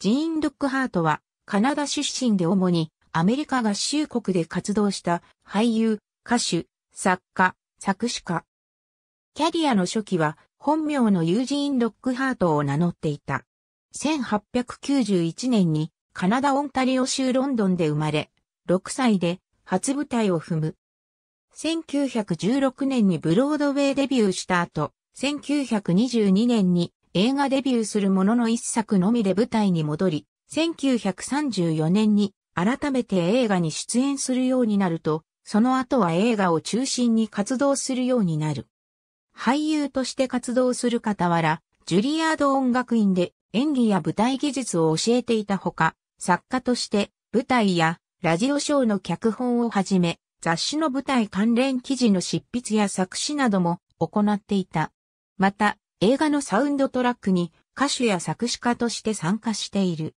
ジーン・ロックハートは、カナダ出身で主にアメリカ合衆国で活動した俳優、歌手、作家、作詞家。キャリアの初期は本名のユージーン・ロックハートを名乗っていた。1891年にカナダ・オンタリオ州ロンドンで生まれ、6歳で初舞台を踏む。1916年にブロードウェイデビューした後、1922年に映画デビューするものの一作のみで舞台に戻り、1934年に改めて映画に出演するようになると、その後は映画を中心に活動するようになる。俳優として活動する傍ら、ジュリアード音楽院で演技や舞台技術を教えていたほか、作家として舞台やラジオショーの脚本をはじめ、雑誌の舞台関連記事の執筆や作詞なども行っていた。また、映画のサウンドトラックに歌手や作詞家として参加している。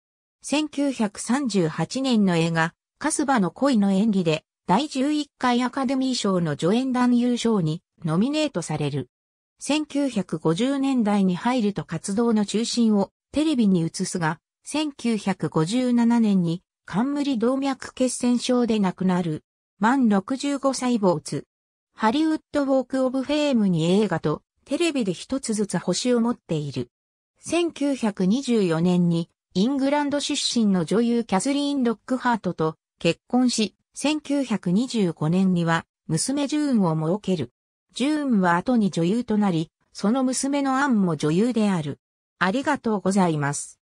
1938年の映画、カスバの恋の演技で、第11回アカデミー賞の助演男優賞にノミネートされる。1950年代に入ると活動の中心をテレビに移すが、1957年に冠動脈血栓症で亡くなる。満65歳坊主。ハリウッドウォークオブフェームに映画とテレビで一つずつ星を持っている。1924年にイングランド出身の女優キャスリーン・ロックハートと結婚し、1925年には娘ジューンを設ける。ジューンは後に女優となり、その娘のアンも女優である。ありがとうございます。